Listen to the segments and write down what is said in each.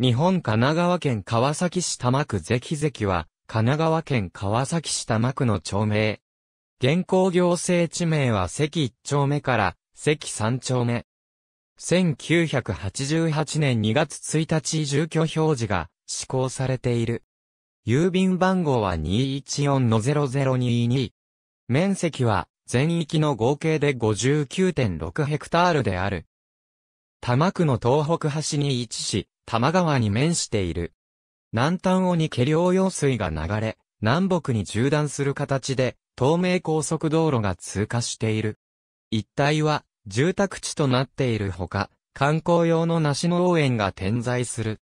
日本神奈川県川崎市多摩区関関は、神奈川県川崎市多摩区の町名。現行行政地名は関1丁目から関3丁目。1988年2月1日住居表示が施行されている。郵便番号は214-0022。面積は全域の合計で59.6ヘクタールである。多摩区の東北端に位置し、多摩川に面している。南端をに下両用水が流れ、南北に縦断する形で、東名高速道路が通過している。一帯は、住宅地となっているほか、観光用の梨農園が点在する。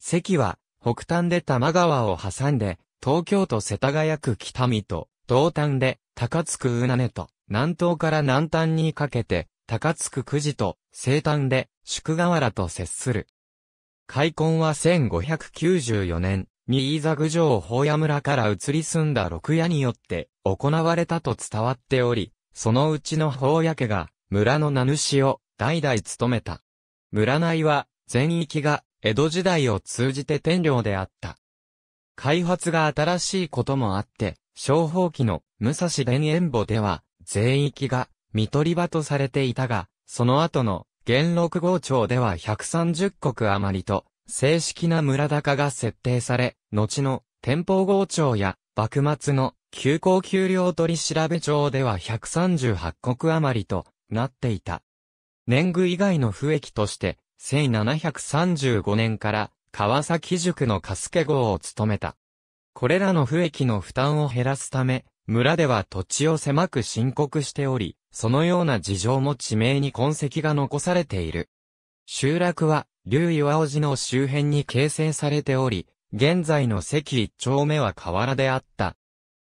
関は、北端で多摩川を挟んで、東京都世田谷区北見と、東端で、高津区うなねと、南東から南端にかけて、高津区久慈と、西端で、宿河原と接する。開墾は1594年新座ザ郡城法屋村から移り住んだ六屋によって行われたと伝わっており、そのうちの法屋家が村の名主を代々務めた。村内は全域が江戸時代を通じて天領であった。開発が新しいこともあって、商法期の武蔵田園墓では全域が見取り場とされていたが、その後の元禄号町では130国余りと、正式な村高が設定され、後の天保号町や幕末の休校給料取調べ庁では138国余りとなっていた。年貢以外の不益として、1735年から川崎塾のカスケ号を務めた。これらの不益の負担を減らすため、村では土地を狭く申告しており、そのような事情も地名に痕跡が残されている。集落は、竜岩尾寺の周辺に形成されており、現在の関一丁目は河原であった。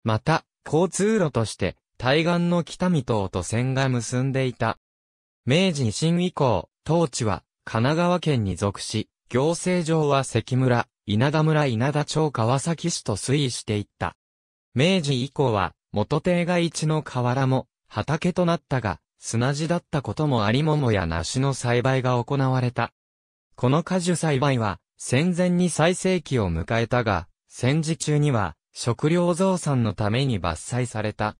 また、交通路として、対岸の北見島と線が結んでいた。明治維新以降、当地は神奈川県に属し、行政上は関村、稲田村稲田町川崎市と推移していった。明治以降は、元帝外地の河原も、畑となったが、砂地だったこともあり桃や梨の栽培が行われた。この果樹栽培は、戦前に最盛期を迎えたが、戦時中には、食料増産のために伐採された。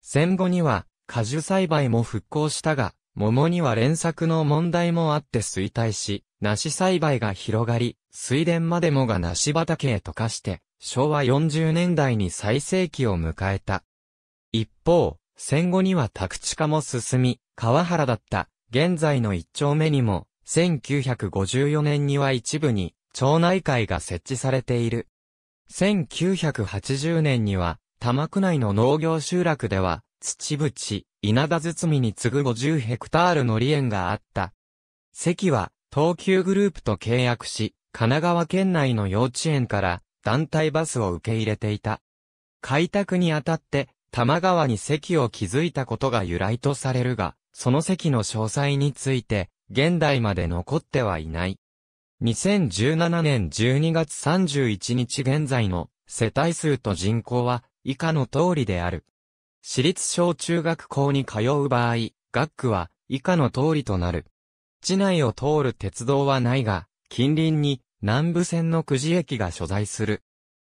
戦後には、果樹栽培も復興したが、桃には連作の問題もあって衰退し、梨栽培が広がり、水田までもが梨畑へ溶かして、昭和40年代に最盛期を迎えた。一方、戦後には宅地化も進み、川原だった現在の一丁目にも、1954年には一部に町内会が設置されている。1980年には、多摩区内の農業集落では、土淵、稲田包に次ぐ50ヘクタールの利園があった。関は、東急グループと契約し、神奈川県内の幼稚園から団体バスを受け入れていた。開拓にあたって、玉川に席を築いたことが由来とされるが、その席の詳細について、現代まで残ってはいない。2017年12月31日現在の世帯数と人口は以下の通りである。私立小中学校に通う場合、学区は以下の通りとなる。地内を通る鉄道はないが、近隣に南部線の久慈駅が所在する。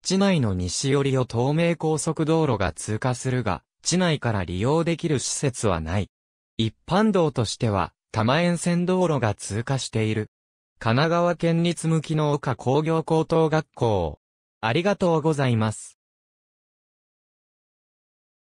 地内の西寄りを東名高速道路が通過するが、地内から利用できる施設はない。一般道としては、多摩沿線道路が通過している。神奈川県立向きの丘工業高等学校。ありがとうございます。